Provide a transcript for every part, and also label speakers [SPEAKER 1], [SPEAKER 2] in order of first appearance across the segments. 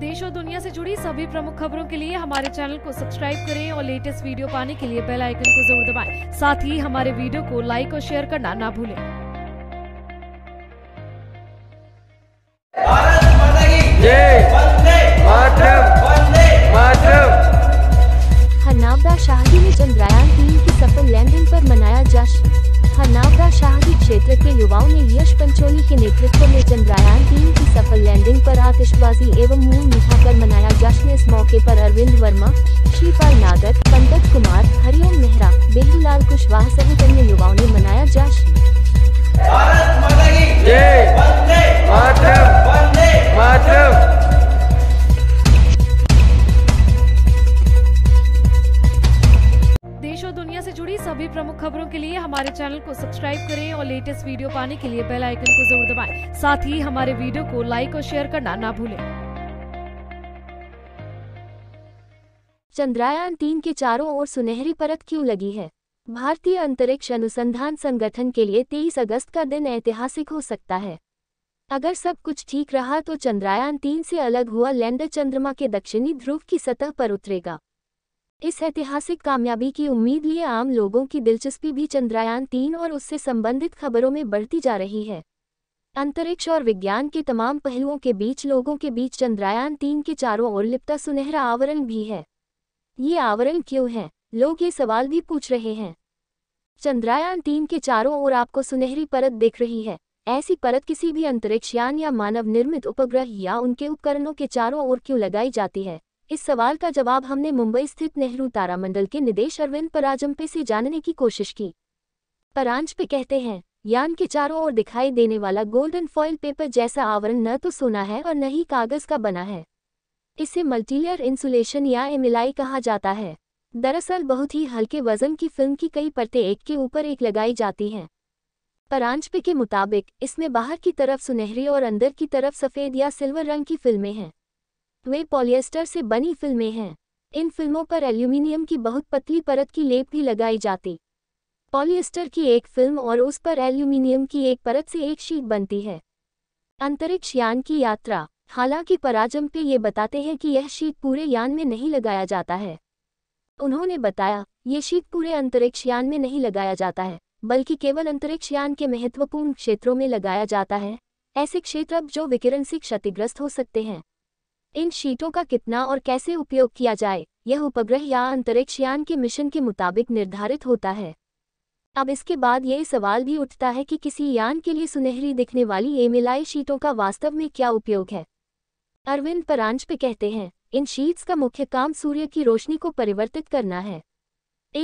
[SPEAKER 1] देश और दुनिया से जुड़ी सभी प्रमुख खबरों के लिए हमारे चैनल को सब्सक्राइब करें और लेटेस्ट वीडियो पाने के लिए बेल आइकन को जरूर दबाएं। साथ ही हमारे वीडियो को लाइक और शेयर करना ना भूलें। हनावदा शाहजी में चंद्रयान तीन की सफल लैंडिंग पर मनाया जश्न हनावदा शाहजी क्षेत्र के युवाओं ने यश पंचोली के नेतृत्व में चंद्रयान लैंडिंग पर आतिशबाजी एवं मुंह मीठा कर मनाया जश्न इस मौके पर अरविंद वर्मा श्रीपाल नागर पंकज कुमार हरिओम मेहरा बेहूलाल कुशवाहा सहित अन्य युवाओं ने मनाया जश्न हमारे चैनल को सब्सक्राइब करें और लेटेस्ट वीडियो पाने के लिए बेल आइकन को जरूर दबाएं साथ ही हमारे वीडियो को लाइक और शेयर करना ना भूलें चंद्रयान तीन के चारों ओर सुनहरी परत क्यों लगी है भारतीय अंतरिक्ष अनुसंधान संगठन के लिए तेईस अगस्त का दिन ऐतिहासिक हो सकता है अगर सब कुछ ठीक रहा तो चंद्रयान तीन से अलग हुआ लैंडर चंद्रमा के दक्षिणी ध्रुव की सतह पर उतरेगा इस ऐतिहासिक कामयाबी की उम्मीद लिए आम लोगों की दिलचस्पी भी चंद्रयान तीन और उससे संबंधित खबरों में बढ़ती जा रही है अंतरिक्ष और विज्ञान के तमाम पहलुओं के बीच लोगों के बीच चंद्रयान तीन के चारों ओर लिपता सुनहरा आवरण भी है ये आवरण क्यों है लोग ये सवाल भी पूछ रहे हैं चंद्रयान तीन के चारों ओर आपको सुनहरी परत दिख रही है ऐसी परत किसी भी अंतरिक्ष यान या मानव निर्मित उपग्रह या उनके उपकरणों के चारों ओर क्यों लगाई जाती है इस सवाल का जवाब हमने मुंबई स्थित नेहरू तारामंडल के निदेश अरविंद पराजम्पे से जानने की कोशिश की परांजपे कहते हैं यान के चारों ओर दिखाई देने वाला गोल्डन फॉयल पेपर जैसा आवरण न तो सोना है और न ही कागज का बना है इसे मल्टीलेयर इंसुलेशन या एमिलाई कहा जाता है दरअसल बहुत ही हल्के वजन की फिल्म की कई परतें एक के ऊपर एक लगाई जाती हैं परांजपे के मुताबिक इसमें बाहर की तरफ सुनहरी और अंदर की तरफ सफ़ेद या सिल्वर रंग की फिल्में हैं वे पॉलिएस्टर से बनी फिल्में हैं इन फिल्मों पर एल्यूमिनियम की बहुत पतली परत की लेप भी लगाई जाती पॉलिएस्टर की एक फिल्म और उस पर एल्यूमिनियम की एक परत से एक शीट बनती है अंतरिक्ष यान की यात्रा हालांकि पराजम पे ये बताते हैं कि यह शीट पूरे यान में नहीं लगाया जाता है उन्होंने बताया ये शीट पूरे अंतरिक्ष यान में नहीं लगाया जाता है बल्कि केवल अंतरिक्ष यान के महत्वपूर्ण क्षेत्रों में लगाया जाता है ऐसे क्षेत्र अब जो विकिरण से क्षतिग्रस्त हो सकते हैं इन शीटों का कितना और कैसे उपयोग किया जाए यह उपग्रह या अंतरिक्ष यान के मिशन के मुताबिक निर्धारित होता है अब इसके बाद ये सवाल भी उठता है कि किसी यान के लिए सुनहरी दिखने वाली एमिलाई शीटों का वास्तव में क्या उपयोग है अरविंद परांज पे कहते हैं इन शीट्स का मुख्य काम सूर्य की रोशनी को परिवर्तित करना है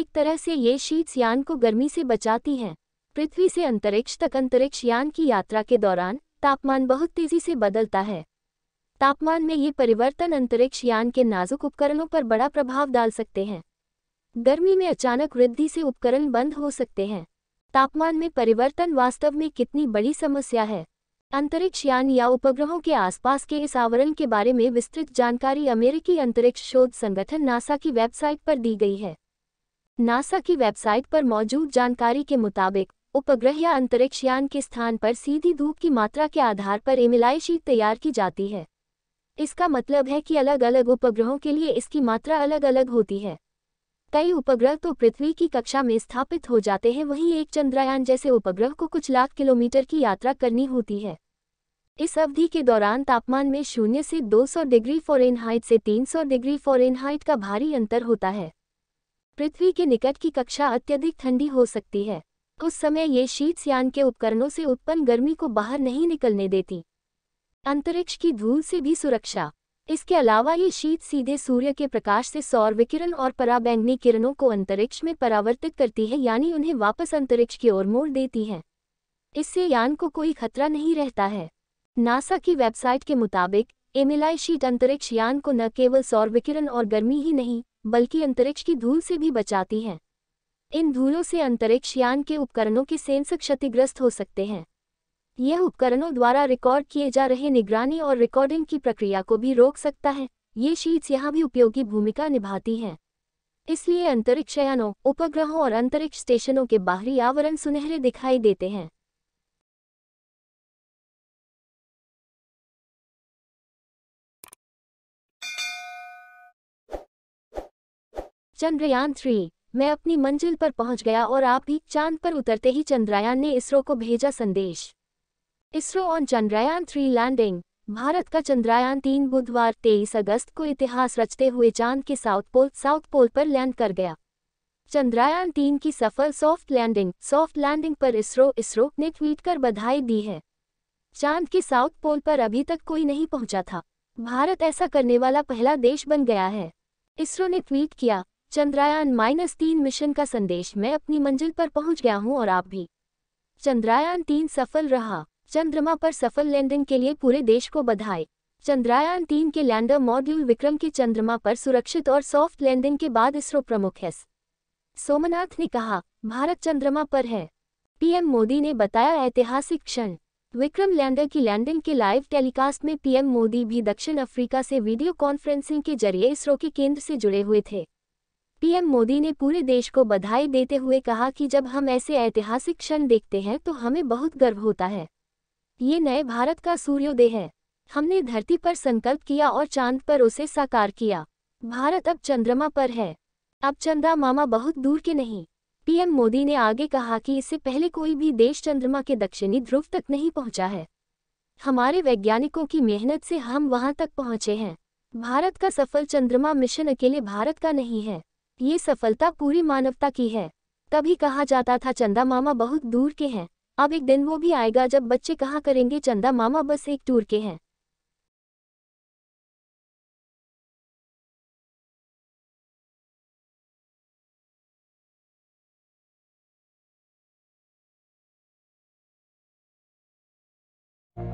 [SPEAKER 1] एक तरह से ये शीट्स यान को गर्मी से बचाती हैं पृथ्वी से अंतरिक्ष तक अंतरिक्ष यान की यात्रा के दौरान तापमान बहुत तेजी से बदलता है तापमान में ये परिवर्तन अंतरिक्ष यान के नाजुक उपकरणों पर बड़ा प्रभाव डाल सकते हैं गर्मी में अचानक वृद्धि से उपकरण बंद हो सकते हैं तापमान में परिवर्तन वास्तव में कितनी बड़ी समस्या है अंतरिक्ष यान या उपग्रहों के आसपास के इस आवरण के बारे में विस्तृत जानकारी अमेरिकी अंतरिक्ष शोध संगठन नासा की वेबसाइट पर दी गई है नासा की वेबसाइट पर मौजूद जानकारी के मुताबिक उपग्रह या अंतरिक्ष यान के स्थान पर सीधी धूप की मात्रा के आधार पर एमिलाई शीट तैयार की जाती है इसका मतलब है कि अलग अलग उपग्रहों के लिए इसकी मात्रा अलग अलग होती है कई उपग्रह तो पृथ्वी की कक्षा में स्थापित हो जाते हैं वहीं एक चंद्रयान जैसे उपग्रह को कुछ लाख किलोमीटर की यात्रा करनी होती है इस अवधि के दौरान तापमान में शून्य से 200 डिग्री फॉरेनहाइट से 300 डिग्री फॉरेनहाइट का भारी अंतर होता है पृथ्वी के निकट की कक्षा अत्यधिक ठंडी हो सकती है उस समय ये शीत यान के उपकरणों से उत्पन्न गर्मी को बाहर नहीं निकलने देती अंतरिक्ष की धूल से भी सुरक्षा इसके अलावा ये शीत सीधे सूर्य के प्रकाश से सौर विकिरण और पराबैंगनी किरणों को अंतरिक्ष में परावर्तित करती है यानी उन्हें वापस अंतरिक्ष की ओर मोड़ देती हैं इससे यान को कोई खतरा नहीं रहता है नासा की वेबसाइट के मुताबिक एमिलाई शीट अंतरिक्ष यान को न केवल सौर विकिरण और गर्मी ही नहीं बल्कि अंतरिक्ष की धूल से भी बचाती है इन धूलों से अंतरिक्ष यान के उपकरणों के सेंसर क्षतिग्रस्त हो सकते हैं यह उपकरणों द्वारा रिकॉर्ड किए जा रहे निगरानी और रिकॉर्डिंग की प्रक्रिया को भी रोक सकता है ये शीट्स यहाँ भी उपयोगी भूमिका निभाती हैं इसलिए अंतरिक्ष यानों उपग्रहों और अंतरिक्ष स्टेशनों के बाहरी आवरण सुनहरे दिखाई देते हैं चंद्रयान थ्री मैं अपनी मंजिल पर पहुंच गया और आप भी चांद पर उतरते ही चंद्रयान ने इसरो को भेजा संदेश ISRO on Chandrayaan three landing Bharat का चंद्रयान तीन बुधवार 23 अगस्त को इतिहास रचते हुए चांद के साउथ पोल साउथ पोल पर लैंड कर गया चंद्रयान तीन की सफल सॉफ्ट लैंडिंग सॉफ्ट लैंडिंग पर इसरो इसरो ने ट्वीट कर बधाई दी है चांद के साउथ पोल पर अभी तक कोई नहीं पहुंचा था भारत ऐसा करने वाला पहला देश बन गया है इसरो ने ट्वीट किया चंद्रयान माइनस तीन मिशन का संदेश मैं अपनी मंजिल पर पहुंच गया हूं और आप भी चंद्रयान तीन सफल रहा चंद्रमा पर सफल लैंडिंग के लिए पूरे देश को बधाई चंद्रयान तीन के लैंडर मॉड्यूल विक्रम के चंद्रमा पर सुरक्षित और सॉफ्ट लैंडिंग के बाद इसरो प्रमुख एस सोमनाथ ने कहा भारत चंद्रमा पर है पीएम मोदी ने बताया ऐतिहासिक क्षण विक्रम लैंडर की लैंडिंग के लाइव टेलीकास्ट में पीएम मोदी भी दक्षिण अफ्रीका से वीडियो कॉन्फ्रेंसिंग के जरिए इसरो के केंद्र से जुड़े हुए थे पीएम मोदी ने पूरे देश को बधाई देते हुए कहा कि जब हम ऐसे ऐतिहासिक क्षण देखते हैं तो हमें बहुत गर्व होता है ये नए भारत का सूर्योदय है हमने धरती पर संकल्प किया और चांद पर उसे साकार किया भारत अब चंद्रमा पर है अब चंदा मामा बहुत दूर के नहीं पीएम मोदी ने आगे कहा कि इससे पहले कोई भी देश चंद्रमा के दक्षिणी ध्रुव तक नहीं पहुंचा है हमारे वैज्ञानिकों की मेहनत से हम वहां तक पहुंचे हैं भारत का सफल चंद्रमा मिशन अकेले भारत का नहीं है ये सफलता पूरी मानवता की है तभी कहा जाता था चंदा मामा बहुत दूर के हैं अब एक दिन वो भी आएगा जब बच्चे कहा करेंगे चंदा मामा बस एक टूर के हैं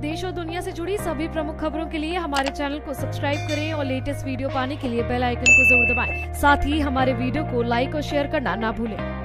[SPEAKER 1] देश और दुनिया से जुड़ी सभी प्रमुख खबरों के लिए हमारे चैनल को सब्सक्राइब करें और लेटेस्ट वीडियो पाने के लिए बेल आइकन को जरूर दबाएं। साथ ही हमारे वीडियो को लाइक और शेयर करना ना भूलें।